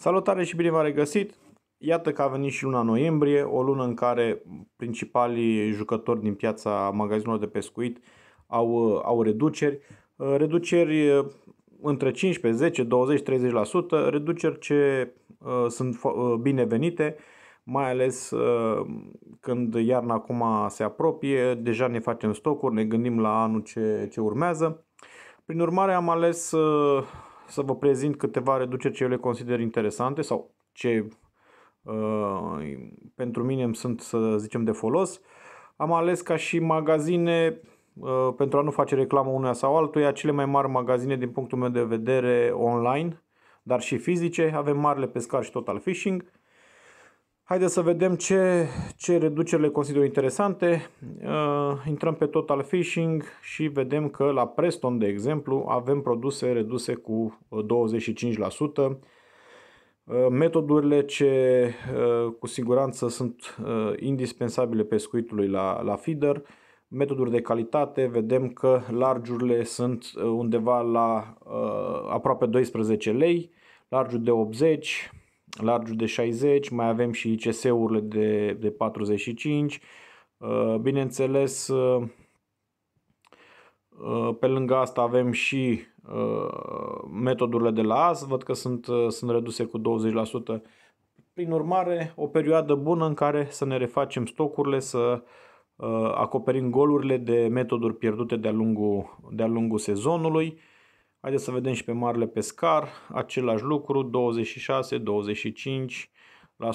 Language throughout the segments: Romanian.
Salutare și bine v-am regăsit! Iată că a venit și luna noiembrie, o lună în care principalii jucători din piața magazinului de pescuit au, au reduceri. Reduceri uh, între 15, 10, 20, 30%, reduceri ce uh, sunt uh, binevenite, mai ales când iarna acum se apropie, deja ne facem stocuri, ne gândim la anul ce, ce urmează. Prin urmare am ales uh, să vă prezint câteva reduceri ce eu le consider interesante sau ce uh, pentru mine îmi sunt, să zicem, de folos. Am ales ca și magazine, uh, pentru a nu face reclamă una sau altuia, cele mai mari magazine din punctul meu de vedere online, dar și fizice. Avem marile pescari și Total Fishing. Haideți să vedem ce, ce reduceri le consider interesante. Uh, intrăm pe Total Fishing și vedem că la Preston, de exemplu, avem produse reduse cu 25%. Uh, uh, metodurile ce uh, cu siguranță sunt uh, indispensabile pescuitului la, la feeder, metoduri de calitate, vedem că largurile sunt uh, undeva la aproape 12 lei, largul de 80, largul de 60, mai avem și CS-urile de, de 45. Uh, bineînțeles, uh, uh, pe lângă asta avem și metodurile de la AS, văd că sunt, sunt reduse cu 20%. Prin urmare, o perioadă bună în care să ne refacem stocurile, să acoperim golurile de metoduri pierdute de-a lungul, de lungul sezonului. Haideți să vedem și pe marele pescar, același lucru, 26, 25, la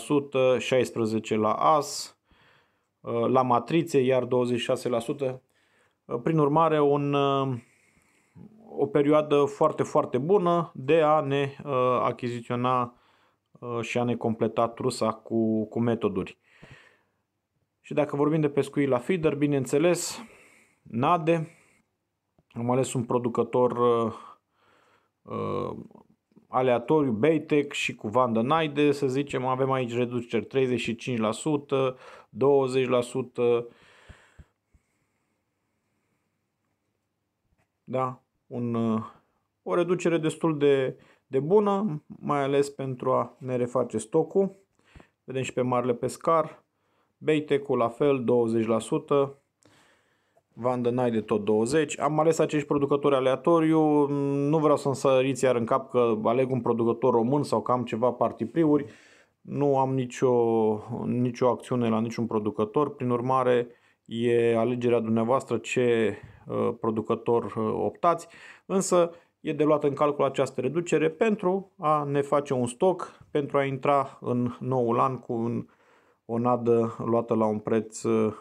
16 la as, uh, la matrițe, iar 26%. Uh, prin urmare, un, uh, o perioadă foarte, foarte bună de a ne achiziționa și a ne completa trusa cu, cu metoduri. Și dacă vorbim de pescuit la feeder, bineînțeles, Nade, am ales un producător uh, aleatoriu Baytech și cu Vanda Naide, să zicem, avem aici reduceri 35%, 20%, da, un, uh, o reducere destul de, de bună, mai ales pentru a ne reface stocul. Vedem și pe marele pescar, cu la fel, 20%, Van de tot 20. Am ales acești producători aleatoriu, nu vreau să-mi săriți iar în cap că aleg un producător român sau că am ceva partipriuri. Nu am nicio, nicio acțiune la niciun producător, prin urmare e alegerea dumneavoastră ce uh, producător uh, optați, însă e de luat în calcul această reducere pentru a ne face un stoc, pentru a intra în noul an cu un, o nadă luată la un preț uh,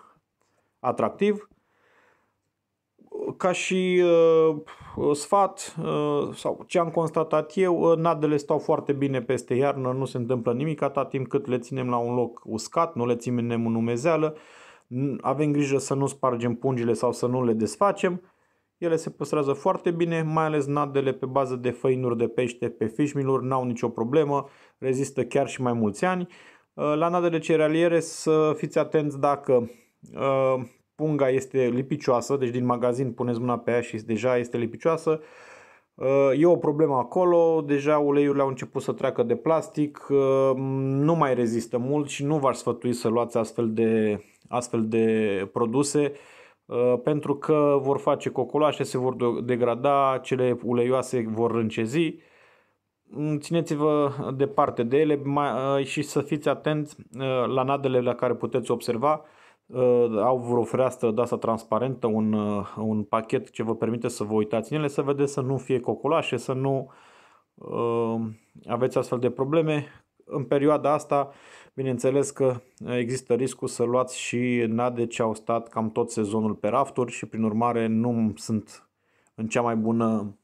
atractiv ca și uh, sfat uh, sau ce am constatat eu, uh, nadele stau foarte bine peste iarnă, nu se întâmplă nimic atât timp cât le ținem la un loc uscat, nu le ținem în umezeală, avem grijă să nu spargem pungile sau să nu le desfacem. Ele se păstrează foarte bine, mai ales nadele pe bază de făinuri de pește pe fișmiluri, n-au nicio problemă, rezistă chiar și mai mulți ani. La nadele cerealiere să fiți atenți dacă punga este lipicioasă, deci din magazin puneți mâna pe ea și deja este lipicioasă. Uh, e o problemă acolo, deja uleiurile au început să treacă de plastic, uh, nu mai rezistă mult și nu v-aș sfătui să luați astfel de, astfel de produse uh, pentru că vor face cocoloașe, se vor degrada, cele uleioase vor râncezi. Mm, țineți-vă departe de ele și să fiți atenți la nadele la care puteți observa Uh, au vreo fereastră de asta transparentă, un, uh, un pachet ce vă permite să vă uitați în ele, să vedeți să nu fie cocolașe, să nu uh, aveți astfel de probleme. În perioada asta, bineînțeles că există riscul să luați și nade ce au stat cam tot sezonul pe rafturi și prin urmare nu sunt în cea mai bună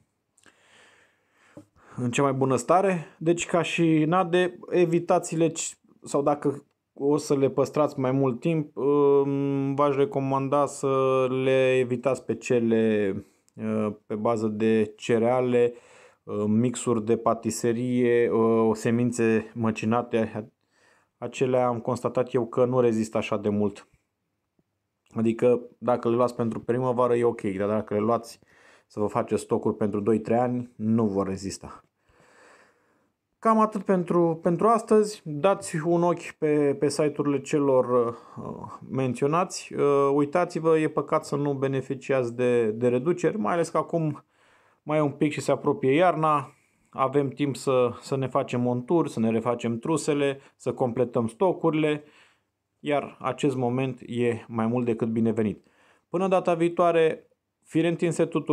în cea mai bună stare. Deci ca și nade, evitați-le sau dacă o să le păstrați mai mult timp, v-aș recomanda să le evitați pe cele ă, pe bază de cereale, ă, mixuri de patiserie, ă, semințe măcinate. Acelea am constatat eu că nu rezistă așa de mult. Adică dacă le luați pentru primăvară e ok, dar dacă le luați să vă faceți stocuri pentru 2-3 ani, nu vor rezista. Cam atât pentru, pentru astăzi. Dați un ochi pe, pe site-urile celor uh, menționați. Uh, uitați-vă, e păcat să nu beneficiați de, de reduceri, mai ales că acum mai e un pic și se apropie iarna. Avem timp să, să ne facem monturi, să ne refacem trusele, să completăm stocurile, iar acest moment e mai mult decât binevenit. Până data viitoare, firentinse tuturor!